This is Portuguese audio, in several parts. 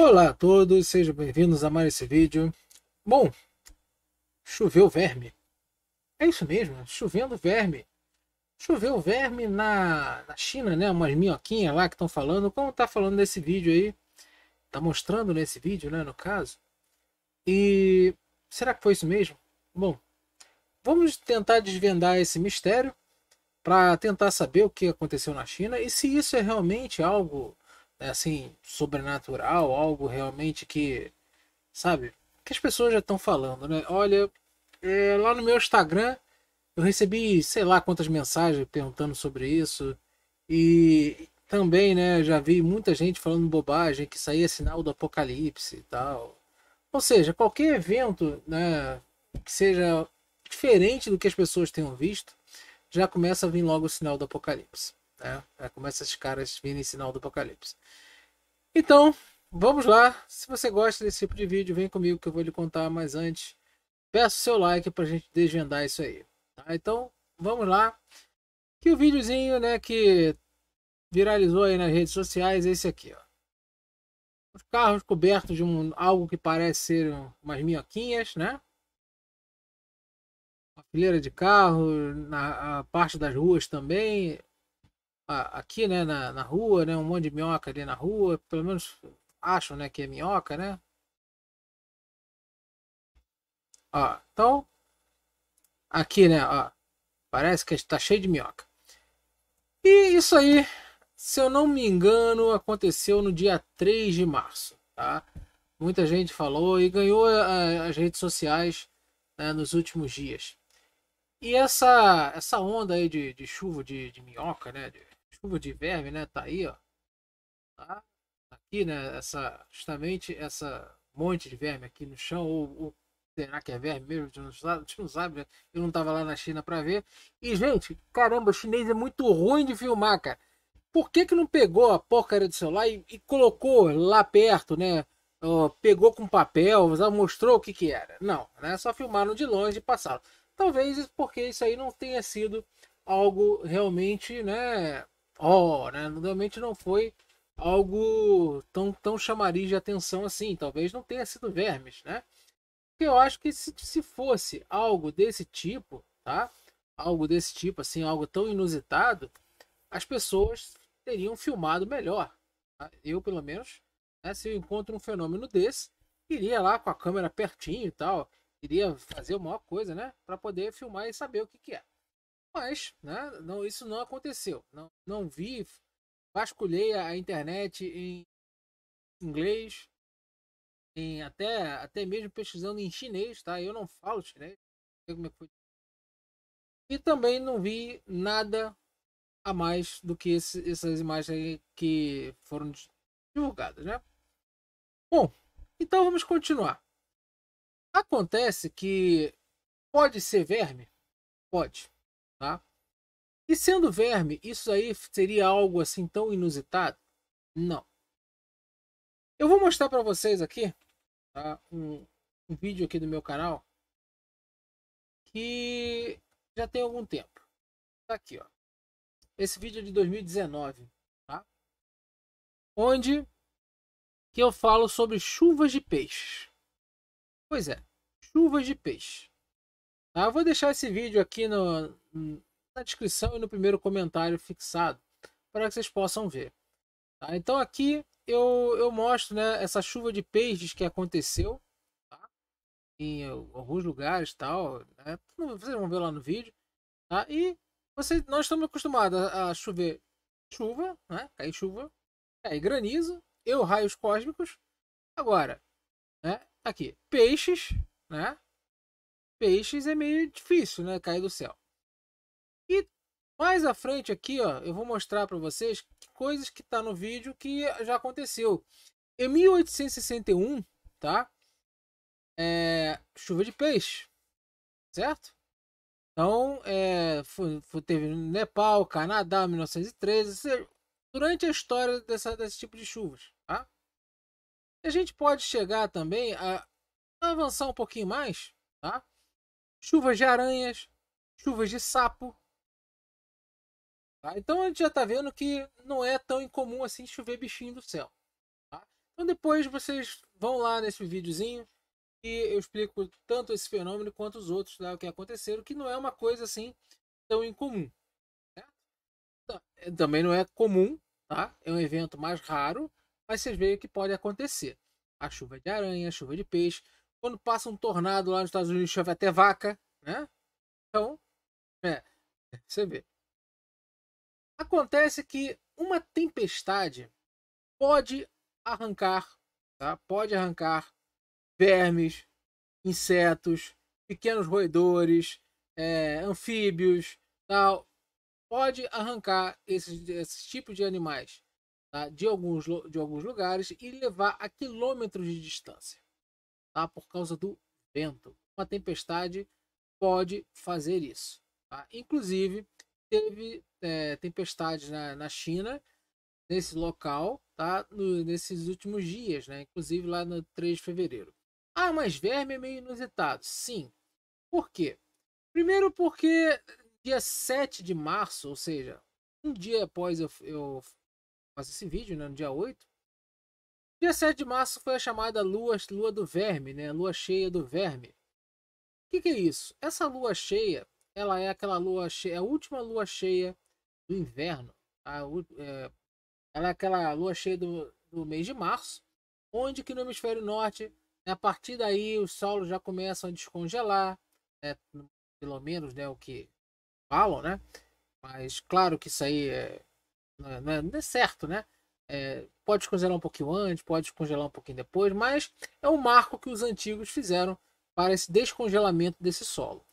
Olá a todos, sejam bem-vindos a mais esse vídeo. Bom, choveu verme. É isso mesmo, chovendo verme. Choveu verme na, na China, né? Umas minhoquinhas lá que estão falando, como tá falando nesse vídeo aí. Tá mostrando nesse vídeo, né, no caso. E será que foi isso mesmo? Bom, vamos tentar desvendar esse mistério para tentar saber o que aconteceu na China e se isso é realmente algo é, assim, sobrenatural, algo realmente que, sabe, que as pessoas já estão falando, né? Olha, é, lá no meu Instagram eu recebi sei lá quantas mensagens perguntando sobre isso e também, né, já vi muita gente falando bobagem que saía é sinal do apocalipse e tal. Ou seja, qualquer evento, né, que seja diferente do que as pessoas tenham visto, já começa a vir logo o sinal do apocalipse. Né? É como esses caras virem sinal do apocalipse. Então, vamos lá. Se você gosta desse tipo de vídeo, vem comigo que eu vou lhe contar. Mas antes, peço seu like para a gente desvendar isso aí. Tá? Então, vamos lá. Que o videozinho né, que viralizou aí nas redes sociais é esse aqui. Ó. Os carros cobertos de um, algo que parece ser umas minhoquinhas, né? Uma fileira de carro, na parte das ruas também aqui, né, na, na, rua, né, um monte de minhoca ali na rua, pelo menos acham, né, que é minhoca, né? Ó, então, aqui, né, ó, parece que está cheio de minhoca. E isso aí, se eu não me engano, aconteceu no dia 3 de março, tá? Muita gente falou e ganhou eh, as redes sociais né, nos últimos dias. E essa, essa onda aí de, de chuva de, de minhoca, né? De, chuva de verme, né? Tá aí, ó. Tá, tá aqui, né? Essa, justamente essa monte de verme aqui no chão, ou, ou será que é verme mesmo? A gente não, sabe, né? Eu não tava lá na China para ver. E, gente, caramba, o chinês é muito ruim de filmar, cara. Por que que não pegou a porcaria do celular e, e colocou lá perto, né? pegou com papel, mostrou o que que era. Não, né? Só filmaram de longe e passaram. Talvez porque isso aí não tenha sido algo realmente, né? ó, oh, né? Realmente não foi algo tão, tão chamariz de atenção assim. Talvez não tenha sido vermes, né? Eu acho que se, se fosse algo desse tipo, tá? Algo desse tipo, assim, algo tão inusitado, as pessoas teriam filmado melhor. Tá? Eu, pelo menos, né? se eu encontro um fenômeno desse, iria lá com a câmera pertinho e tal, iria fazer uma coisa, né? Para poder filmar e saber o que, que é. Mas, né, não, isso não aconteceu. Não, não vi, vasculhei a internet em inglês, em até, até mesmo pesquisando em chinês, tá? Eu não falo chinês. É e também não vi nada a mais do que esse, essas imagens que foram divulgadas, né? Bom, então vamos continuar. Acontece que pode ser verme? Pode. Tá? E sendo verme, isso aí seria algo assim tão inusitado? Não. Eu vou mostrar para vocês aqui tá? um, um vídeo aqui do meu canal que já tem algum tempo. Tá aqui, ó. Esse vídeo é de 2019, tá? Onde que eu falo sobre chuvas de peixe. Pois é, chuvas de peixe. Ah, eu vou deixar esse vídeo aqui no, na descrição e no primeiro comentário fixado para que vocês possam ver. Tá? Então aqui eu, eu mostro né, essa chuva de peixes que aconteceu tá? em alguns lugares tal. Né? Vocês vão ver lá no vídeo. Tá? E vocês, nós estamos acostumados a, a chover chuva, né? cair chuva, cair granizo, eu raios cósmicos. Agora, né? aqui, peixes, né? peixes é meio difícil, né? Cair do céu. E mais à frente aqui, ó, eu vou mostrar para vocês coisas que tá no vídeo que já aconteceu. Em 1861, tá? É, chuva de peixe, certo? Então, é, foi, foi, teve no Nepal, Canadá, 1913, seja, durante a história dessa, desse tipo de chuvas, tá? E a gente pode chegar também a, a avançar um pouquinho mais, tá? chuvas de aranhas, chuvas de sapo. Tá? Então a gente já está vendo que não é tão incomum assim chover bichinho do céu. Tá? Então depois vocês vão lá nesse videozinho e eu explico tanto esse fenômeno quanto os outros lá, né, que aconteceram, que não é uma coisa assim tão incomum. Então, é, também não é comum, tá? é um evento mais raro, mas vocês veem que pode acontecer. A chuva de aranha, a chuva de peixe, quando passa um tornado lá nos Estados Unidos, chove até vaca, né? Então, é, você vê. Acontece que uma tempestade pode arrancar, tá? Pode arrancar vermes, insetos, pequenos roedores, é, anfíbios, tal. Pode arrancar esses, esses tipos de animais tá? de, alguns, de alguns lugares e levar a quilômetros de distância tá? por causa do vento. Uma tempestade pode fazer isso. Tá? Inclusive, teve é, tempestades na, na China, nesse local, tá? No, nesses últimos dias, né? inclusive lá no 3 de fevereiro. Ah, mas verme é meio inusitado. Sim. Por quê? Primeiro porque dia 7 de março, ou seja, um dia após eu, eu fazer esse vídeo, né, no dia 8, Dia 7 de março foi a chamada lua, lua do verme, né? Lua cheia do verme. O que, que, é isso? Essa lua cheia, ela é aquela lua cheia, é a última lua cheia do inverno. Tá? A, é, ela é aquela lua cheia do, do mês de março, onde que no hemisfério norte, né, a partir daí os solos já começam a descongelar, né, pelo menos né, o que falam, né? Mas claro que isso aí é, não, é, não é, é certo, né? É, pode descongelar um pouquinho antes, pode descongelar um pouquinho depois, mas é um marco que os antigos fizeram para esse descongelamento desse solo.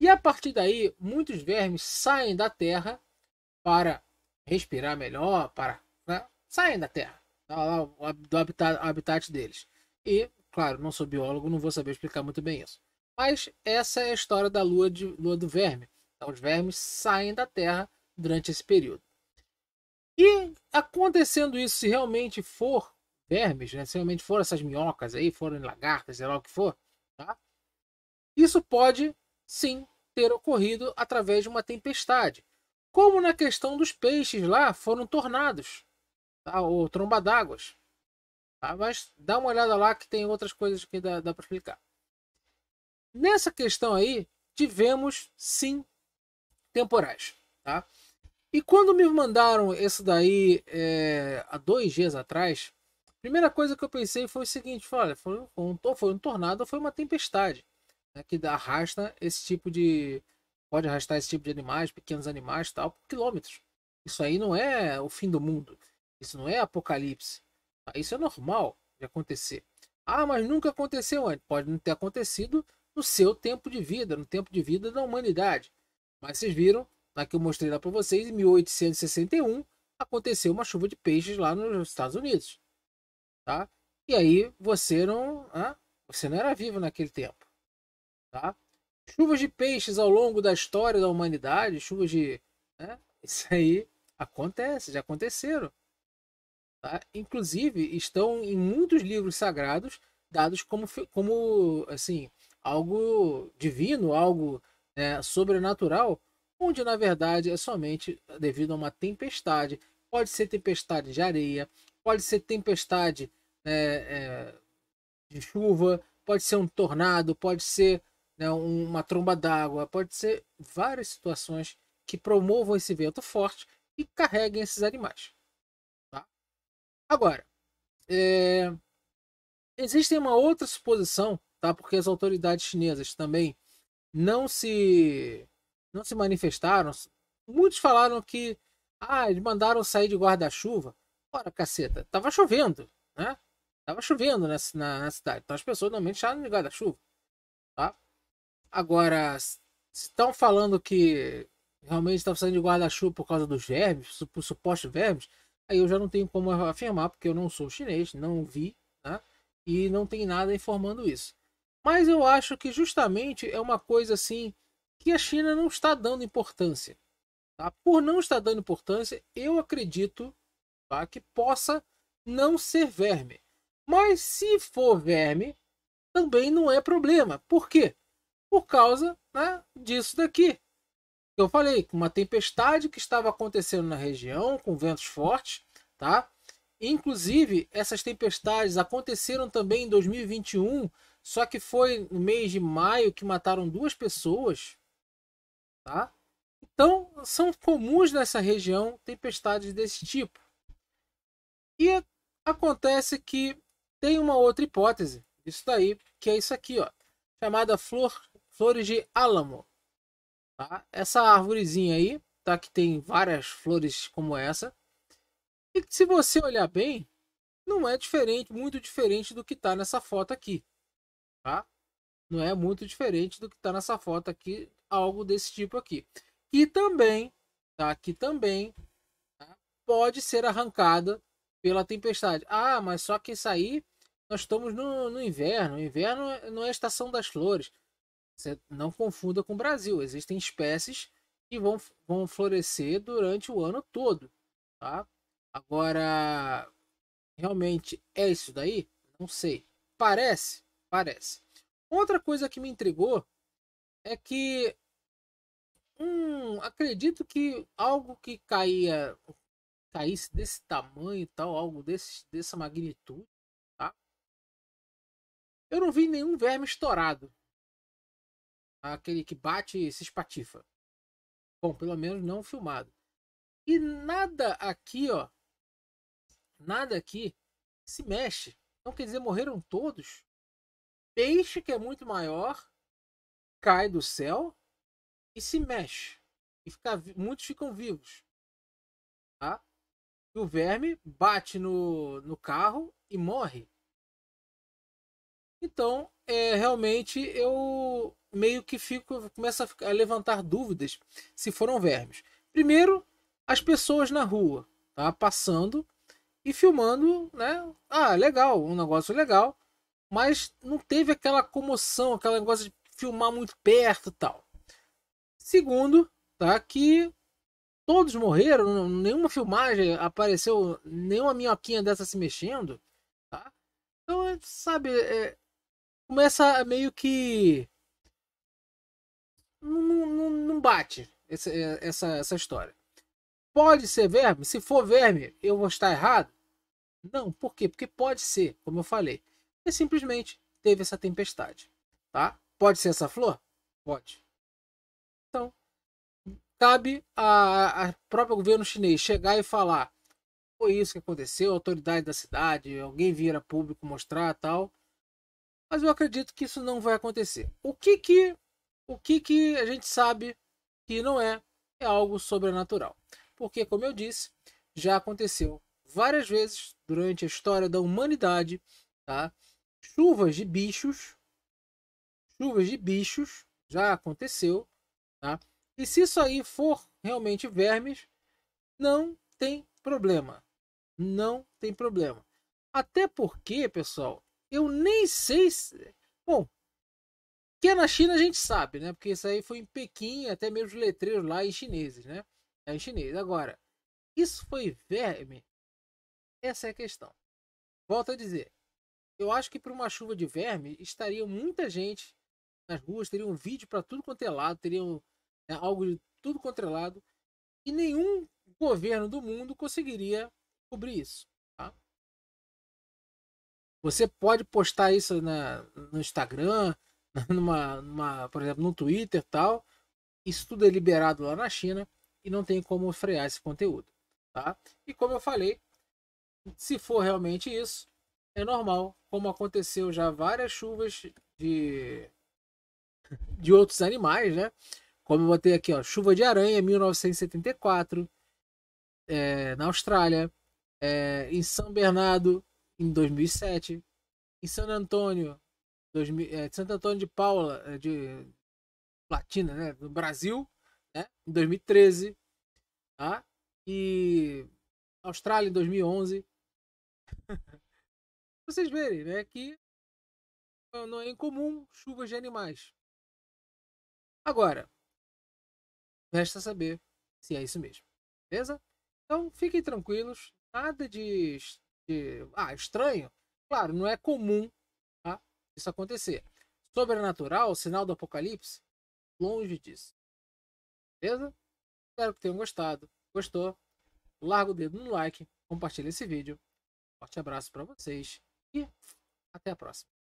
E a partir daí, muitos vermes saem da terra para respirar melhor, para né? saem da terra, tá do habitat, habitat deles. E, claro, não sou biólogo, não vou saber explicar muito bem isso. Mas essa é a história da lua, de, lua do verme. Então, os vermes saem da terra durante esse período. E acontecendo isso, se realmente for vermes, né? se realmente for essas minhocas aí, forem lagartas, sei lá o que for, tá? isso pode sim ter ocorrido através de uma tempestade. Como na questão dos peixes lá, foram tornados, tá? ou tromba d'água. Tá? Mas dá uma olhada lá que tem outras coisas que dá, dá para explicar. Nessa questão aí, tivemos sim temporais. Tá? E quando me mandaram esse daí é, há dois dias atrás, a primeira coisa que eu pensei foi o seguinte: olha, foi um, foi um tornado, foi uma tempestade né, que arrasta esse tipo de. pode arrastar esse tipo de animais, pequenos animais tal, por quilômetros. Isso aí não é o fim do mundo. Isso não é apocalipse. Tá? Isso é normal de acontecer. Ah, mas nunca aconteceu antes. Pode não ter acontecido no seu tempo de vida, no tempo de vida da humanidade. Mas vocês viram na tá, que eu mostrei lá para vocês, em 1861, aconteceu uma chuva de peixes lá nos Estados Unidos. Tá? E aí você não, ah, você não era vivo naquele tempo. Tá? Chuvas de peixes ao longo da história da humanidade, chuvas de. Né? Isso aí acontece, já aconteceram. Tá? Inclusive, estão em muitos livros sagrados dados como, como assim, algo divino, algo é, sobrenatural, onde na verdade é somente devido a uma tempestade. Pode ser tempestade de areia, pode ser tempestade né, é, de chuva, pode ser um tornado, pode ser né, uma tromba d'água, pode ser várias situações que promovam esse vento forte e carreguem esses animais. Tá? Agora, é... existe uma outra suposição, tá? porque as autoridades chinesas também não se não se manifestaram. Muitos falaram que ah, eles mandaram sair de guarda-chuva. Ora, caceta, tava chovendo, né? Tava chovendo na, na, na cidade. Então as pessoas normalmente estavam de guarda-chuva. Tá? Agora, estão falando que realmente está saindo de guarda-chuva por causa dos vermes, por supostos vermes, aí eu já não tenho como afirmar, porque eu não sou chinês, não vi, né? E não tem nada informando isso. Mas eu acho que justamente é uma coisa assim que a China não está dando importância. Tá? Por não estar dando importância, eu acredito tá, que possa não ser verme. Mas se for verme, também não é problema. Por quê? Por causa né, disso daqui. Eu falei, uma tempestade que estava acontecendo na região, com ventos fortes, tá? Inclusive, essas tempestades aconteceram também em 2021, só que foi no mês de maio que mataram duas pessoas, Tá? Então, são comuns nessa região tempestades desse tipo. E acontece que tem uma outra hipótese, isso daí, que é isso aqui, ó, chamada flor, flores de álamo. Tá? Essa árvorezinha aí, tá? que tem várias flores como essa, e se você olhar bem, não é diferente, muito diferente do que está nessa foto aqui. Tá? Não é muito diferente do que está nessa foto aqui, algo desse tipo aqui. E também, tá? Que também tá? pode ser arrancada pela tempestade. Ah, mas só que isso aí nós estamos no, no inverno. O inverno é, não é a estação das flores. Você não confunda com o Brasil. Existem espécies que vão, vão florescer durante o ano todo. Tá? Agora, realmente é isso daí? Não sei. Parece, parece. Outra coisa que me intrigou é que um, acredito que algo que caía, caísse desse tamanho, tal, algo desse, dessa magnitude, tá? Eu não vi nenhum verme estourado. Aquele que bate e se espatifa. Bom, pelo menos não filmado. E nada aqui, ó. Nada aqui se mexe. Então quer dizer, morreram todos. Peixe que é muito maior cai do céu, e se mexe. E fica, muitos ficam vivos. Tá? E o verme bate no, no carro e morre. Então, é, realmente eu meio que fico, começo a, levantar dúvidas se foram vermes. Primeiro, as pessoas na rua, tá? Passando e filmando, né? Ah, legal, um negócio legal, mas não teve aquela comoção, aquela negócio de filmar muito perto e tal. Segundo, tá? Que todos morreram, nenhuma filmagem apareceu, nenhuma minhoquinha dessa se mexendo, tá? Então, sabe, é, começa meio que. Não, não, não bate essa, é, essa, essa história. Pode ser verme? Se for verme, eu vou estar errado? Não, por quê? Porque pode ser, como eu falei. E simplesmente teve essa tempestade, tá? Pode ser essa flor? Pode. Então, cabe ao próprio governo chinês chegar e falar: foi isso que aconteceu, autoridade da cidade, alguém vira público mostrar tal. Mas eu acredito que isso não vai acontecer. O que que, o que, que a gente sabe que não é? É algo sobrenatural. Porque, como eu disse, já aconteceu várias vezes durante a história da humanidade, tá? Chuvas de bichos, chuvas de bichos, já aconteceu, Tá? E se isso aí for realmente vermes, não tem problema. Não tem problema. Até porque, pessoal, eu nem sei se... Bom, que é na China a gente sabe, né? Porque isso aí foi em Pequim, até mesmo letreiros lá em chineses, né? É em chinês. Agora, isso foi verme? Essa é a questão. Volto a dizer, eu acho que para uma chuva de verme estaria muita gente nas ruas, teria um vídeo para tudo quanto é lado, teriam é algo de tudo controlado, é e nenhum governo do mundo conseguiria cobrir isso. Tá? Você pode postar isso na, no Instagram, numa, numa, por exemplo, no Twitter tal. Isso tudo é liberado lá na China e não tem como frear esse conteúdo. Tá? E como eu falei, se for realmente isso, é normal, como aconteceu já várias chuvas de, de outros animais, né? Como eu botei aqui, ó, Chuva de Aranha, 1974, é, na Austrália. É, em São Bernardo, em 2007. Em San Antônio, 2000, é, Santo Antônio de Paula, é, de Platina, né, no Brasil, né, em 2013. Tá? E Austrália, em 2011. Vocês verem, né, que não é incomum chuvas de animais. Agora, Resta saber se é isso mesmo. Beleza? Então fiquem tranquilos. Nada de, de. Ah, estranho? Claro, não é comum tá? isso acontecer. Sobrenatural, sinal do apocalipse? Longe disso. Beleza? Espero que tenham gostado. Gostou? Larga o dedo no like, compartilha esse vídeo. Forte abraço para vocês e até a próxima.